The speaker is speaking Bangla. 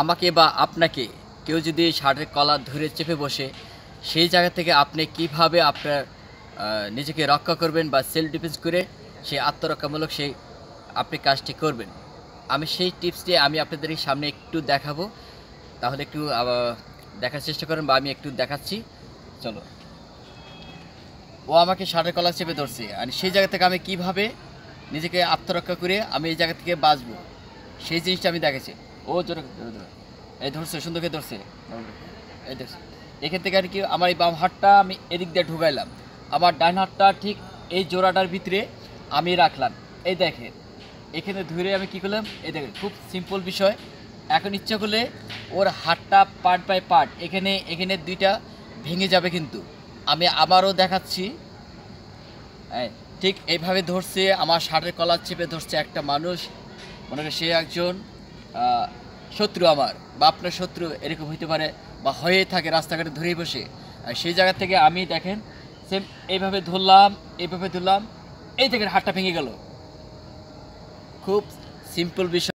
আমাকে বা আপনাকে কেউ যদি ষাটের কলা ধরে চেপে বসে সেই জায়গা থেকে আপনি কিভাবে আপনার নিজেকে রক্ষা করবেন বা সেলফ ডিফেন্স করে সেই আত্মরক্ষামূলক সেই আপনি কাজটি করবেন আমি সেই টিপসটি আমি আপনাদের সামনে একটু দেখাবো তাহলে একটু দেখার চেষ্টা করেন বা আমি একটু দেখাচ্ছি চলো ও আমাকে ষাটের কলা চেপে ধরছে আর সেই জায়গা থেকে আমি কিভাবে নিজেকে আত্মরক্ষা করে আমি এই জায়গা থেকে বাঁচবো সেই জিনিসটা আমি দেখেছি ও জোরে এই ধরছে সুন্দরকে ধরছে এই ধরছে এক্ষেত্রে থেকে আর কি আমার এই বাম হাতটা আমি এদিক দিয়ে ঢুকাইলাম আমার ডান হাতটা ঠিক এই জোড়াটার ভিতরে আমি রাখলাম এই দেখে এখানে ধরে আমি কি করলাম এই দেখেন খুব সিম্পল বিষয় এখন ইচ্ছা করলে ওর হাতটা পার্ট বাই পার্ট এখানে এখানে দুইটা ভেঙে যাবে কিন্তু আমি আবারও দেখাচ্ছি ঠিক এইভাবে ধরছে আমার ষাটের কলার চেপে ধরছে একটা মানুষ মনে সে একজন শত্রু আমার বা আপনার শত্রু এরকম হইতে পারে বা হয়ে থাকে রাস্তাঘাটে ধরেই বসে সেই জায়গা থেকে আমি দেখেন সেম এইভাবে ধরলাম এইভাবে ধরলাম এই থেকে হাতটা ভেঙে গেল খুব সিম্পল বিষয়